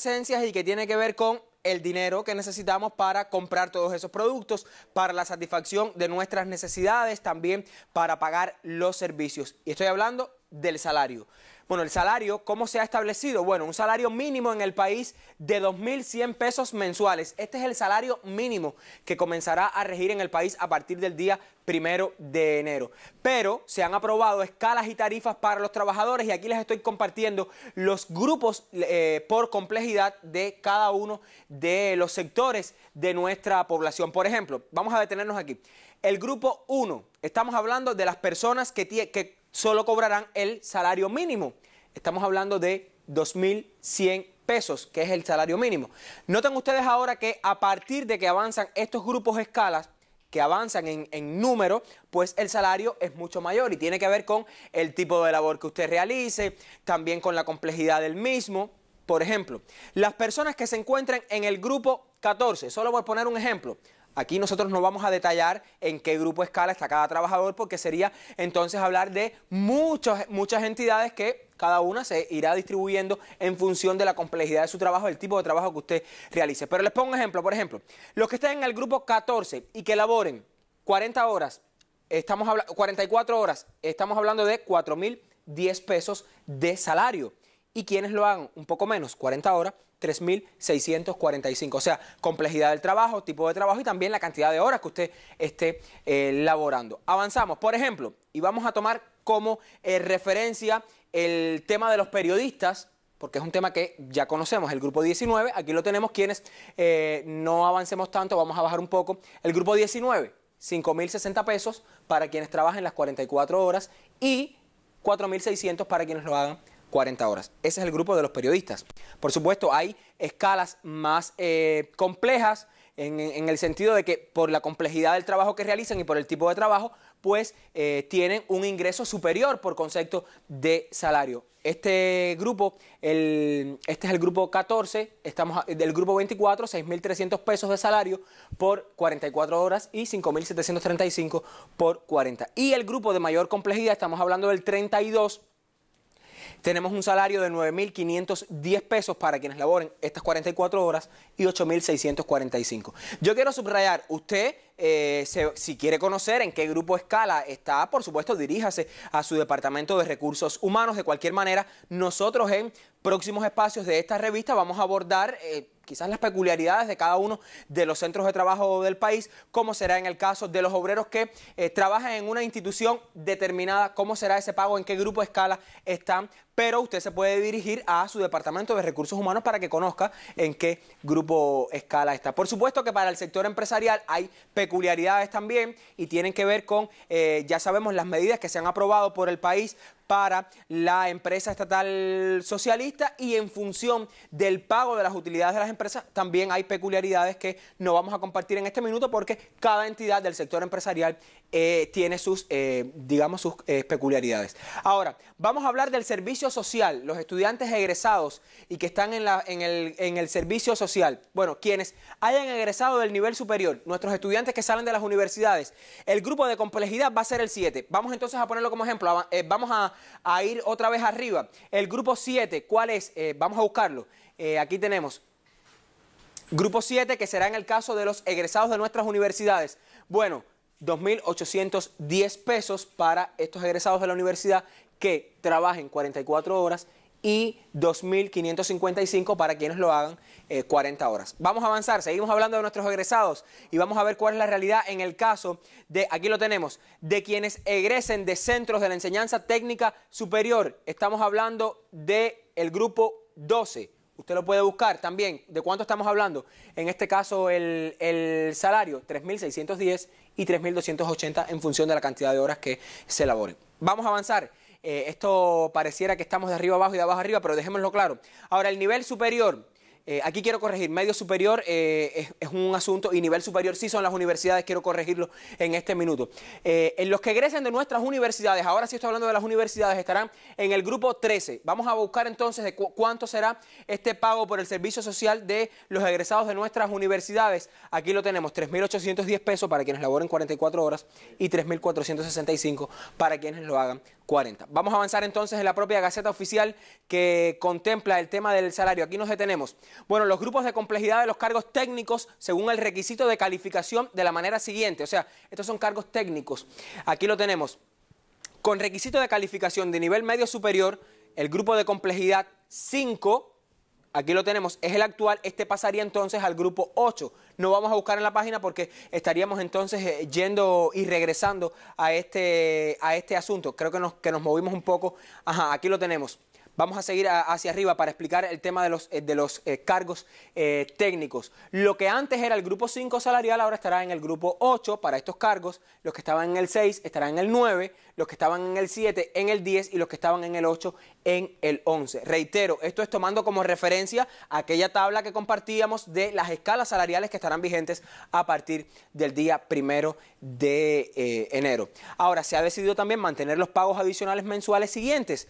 esencias y que tiene que ver con el dinero que necesitamos para comprar todos esos productos, para la satisfacción de nuestras necesidades, también para pagar los servicios. Y estoy hablando del salario. Bueno, el salario, ¿cómo se ha establecido? Bueno, un salario mínimo en el país de 2.100 pesos mensuales. Este es el salario mínimo que comenzará a regir en el país a partir del día primero de enero. Pero se han aprobado escalas y tarifas para los trabajadores y aquí les estoy compartiendo los grupos eh, por complejidad de cada uno de los sectores de nuestra población. Por ejemplo, vamos a detenernos aquí. El grupo 1, estamos hablando de las personas que solo cobrarán el salario mínimo. Estamos hablando de 2.100 pesos, que es el salario mínimo. Noten ustedes ahora que a partir de que avanzan estos grupos escalas, que avanzan en, número, pues el salario es mucho mayor y tiene que ver con el tipo de labor que usted realice, también con la complejidad del mismo. Por ejemplo, las personas que se encuentran en el grupo 14, solo voy a poner un ejemplo, aquí nosotros no vamos a detallar en qué grupo escala está cada trabajador porque sería entonces hablar de muchas, muchas entidades que cada una se irá distribuyendo en función de la complejidad de su trabajo, el tipo de trabajo que usted realice. Pero les pongo un ejemplo. Por ejemplo, los que estén en el grupo 14 y que laboren 40 horas, estamos 44 horas, estamos hablando de 4.010 pesos de salario. Y quienes lo hagan un poco menos, 40 horas, 3.645. O sea, complejidad del trabajo, tipo de trabajo y también la cantidad de horas que usted esté eh, laborando. Avanzamos, por ejemplo, y vamos a tomar como eh, referencia el tema de los periodistas, porque es un tema que ya conocemos, el grupo 19, aquí lo tenemos quienes eh, no avancemos tanto, vamos a bajar un poco, el grupo 19, 5.060 pesos para quienes trabajen las 44 horas y 4.600 para quienes lo hagan 40 horas. Ese es el grupo de los periodistas. Por supuesto, hay escalas más eh, complejas en, en, el sentido de que por la complejidad del trabajo que realizan y por el tipo de trabajo, pues eh, tienen un ingreso superior por concepto de salario. Este grupo, el, este es el grupo 14, estamos del grupo 24, 6.300 pesos de salario por 44 horas y 5.735 por 40. Y el grupo de mayor complejidad, estamos hablando del 32, tenemos un salario de 9.510 pesos para quienes laboren estas 44 horas y 8.645. Yo quiero subrayar, usted eh, si quiere conocer en qué grupo escala está, por supuesto, diríjase a su departamento de recursos humanos. De cualquier manera, nosotros en próximos espacios de esta revista vamos a abordar eh, quizás las peculiaridades de cada uno de los centros de trabajo del país, cómo será en el caso de los obreros que eh, trabajan en una institución determinada, cómo será ese pago, en qué grupo escala están, pero usted se puede dirigir a su departamento de recursos humanos para que conozca en qué grupo escala está. Por supuesto que para el sector empresarial hay peculiaridades también y tienen que ver con, eh, ya sabemos, las medidas que se han aprobado por el país para la empresa estatal socialista y en función del pago de las utilidades de las empresas, también hay peculiaridades que no vamos a compartir en este minuto porque cada entidad del sector empresarial eh, tiene sus, eh, digamos, sus eh, peculiaridades. Ahora, vamos a hablar del servicio social, los estudiantes egresados y que están en, el, servicio social. Bueno, quienes hayan egresado del nivel superior, nuestros estudiantes que salen de las universidades, el grupo de complejidad va a ser el 7. Vamos entonces a ponerlo como ejemplo, vamos a, a ir otra vez arriba. El grupo 7, ¿cuál es? vamos a buscarlo. aquí tenemos Grupo 7, que será en el caso de los egresados de nuestras universidades. Bueno, 2.810 pesos para estos egresados de la universidad que trabajen 44 horas y 2.555 para quienes lo hagan 40 eh, horas. Vamos a avanzar, seguimos hablando de nuestros egresados y vamos a ver cuál es la realidad en el caso de, aquí lo tenemos, de quienes egresen de centros de la enseñanza técnica superior. Estamos hablando del grupo 12. Usted lo puede buscar también. ¿De cuánto estamos hablando? En este caso, el, salario, 3.610 y 3.280 en función de la cantidad de horas que se laboren. Vamos a avanzar. Eh, esto pareciera que estamos de arriba abajo y de abajo arriba, pero dejémoslo claro. Ahora, el nivel superior eh, aquí quiero corregir, medio superior eh, es, un asunto y nivel superior sí son las universidades, quiero corregirlo en este minuto. Eh, en los que egresen de nuestras universidades, ahora sí estoy hablando de las universidades, estarán en el grupo 13. Vamos a buscar entonces cuánto será este pago por el servicio social de los egresados de nuestras universidades. Aquí lo tenemos, 3.810 pesos para quienes laboren 44 horas y 3.465 para quienes lo hagan 40. Vamos a avanzar entonces en la propia Gaceta Oficial que contempla el tema del salario. Aquí nos detenemos. Bueno, los grupos de complejidad de los cargos técnicos según el requisito de calificación de la manera siguiente. O sea, estos son cargos técnicos. Aquí lo tenemos. Con requisito de calificación de nivel medio superior, el grupo de complejidad 5, aquí lo tenemos, es el actual, este pasaría entonces al grupo 8. No vamos a buscar en la página porque estaríamos entonces eh, yendo y regresando este, a este, asunto. Creo que nos, que nos movimos un poco. Ajá, aquí lo tenemos. Vamos a seguir hacia arriba para explicar el tema de los, eh, de los eh, cargos eh, técnicos. Lo que antes era el grupo 5 salarial ahora estará en el grupo 8 para estos cargos. Los que estaban en el 6 estarán en el 9, los que estaban en el 7 en el 10 y los que estaban en el 8 en el 11. Reitero, esto es tomando como referencia aquella tabla que compartíamos de las escalas salariales que estarán vigentes a partir del día primero de enero. Ahora, se ha decidido también mantener los pagos adicionales mensuales siguientes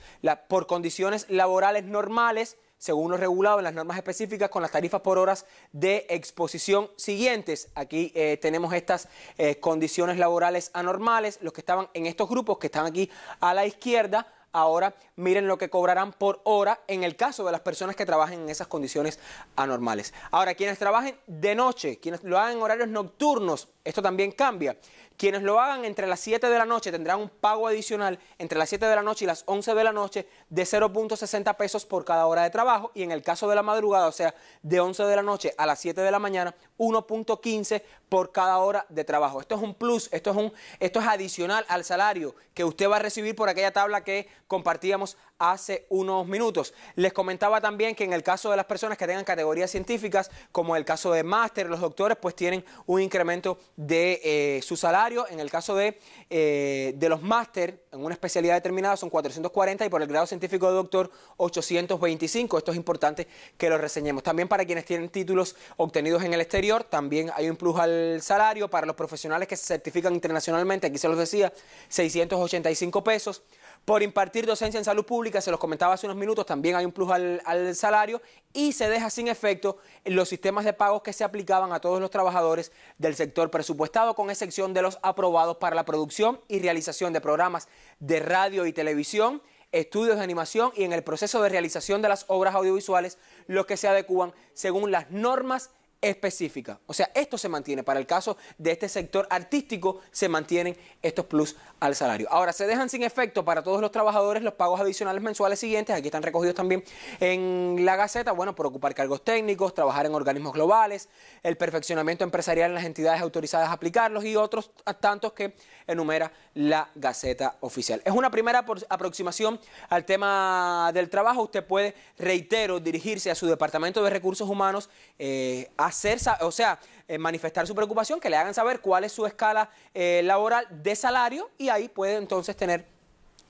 por condiciones laborales normales, según lo regulado en las normas específicas, con las tarifas por horas de exposición siguientes. Aquí eh, tenemos estas eh, condiciones laborales anormales, los que estaban en estos grupos que están aquí a la izquierda ahora miren lo que cobrarán por hora en el caso de las personas que trabajen en esas condiciones anormales. Ahora, quienes trabajen de noche, quienes lo hagan en horarios nocturnos, esto también cambia. Quienes lo hagan entre las 7 de la noche tendrán un pago adicional entre las 7 de la noche y las 11 de la noche de 0.60 pesos por cada hora de trabajo y en el caso de la madrugada, o sea, de 11 de la noche a las 7 de la mañana, 1.15 por cada hora de trabajo. Esto es un plus, esto es un esto es adicional al salario que usted va a recibir por aquella tabla que compartíamos hace unos minutos. Les comentaba también que en el caso de las personas que tengan categorías científicas, como el caso de máster, los doctores, pues tienen un incremento de eh, su salario. En el caso de, eh, de los máster, en una especialidad determinada, son 440 y por el grado científico de doctor, 825. Esto es importante que lo reseñemos. También para quienes tienen títulos obtenidos en el exterior, también hay un plus al salario. Para los profesionales que se certifican internacionalmente, aquí se los decía, 685 pesos por impartir docencia en salud pública, se los comentaba hace unos minutos, también hay un plus al, salario y se deja sin efecto los sistemas de pagos que se aplicaban a todos los trabajadores del sector presupuestado, con excepción de los aprobados para la producción y realización de programas de radio y televisión estudios de animación y en el proceso de realización de las obras audiovisuales, los que se adecúan según las normas específica. O sea, esto se mantiene. Para el caso de este sector artístico, se mantienen estos plus al salario. Ahora, se dejan sin efecto para todos los trabajadores los pagos adicionales mensuales siguientes. Aquí están recogidos también en la Gaceta. Bueno, por ocupar cargos técnicos, trabajar en organismos globales, el perfeccionamiento empresarial en las entidades autorizadas a aplicarlos y otros tantos que enumera la Gaceta Oficial. Es una primera aproximación al tema del trabajo. Usted puede, reitero, dirigirse a su Departamento de Recursos Humanos. Eh, a hacer, o sea, eh, manifestar su preocupación, que le hagan saber cuál es su escala eh, laboral de salario y ahí puede entonces tener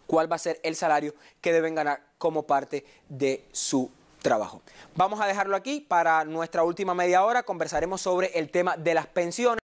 cuál va a ser el salario que deben ganar como parte de su trabajo. Vamos a dejarlo aquí para nuestra última media hora. Conversaremos sobre el tema de las pensiones.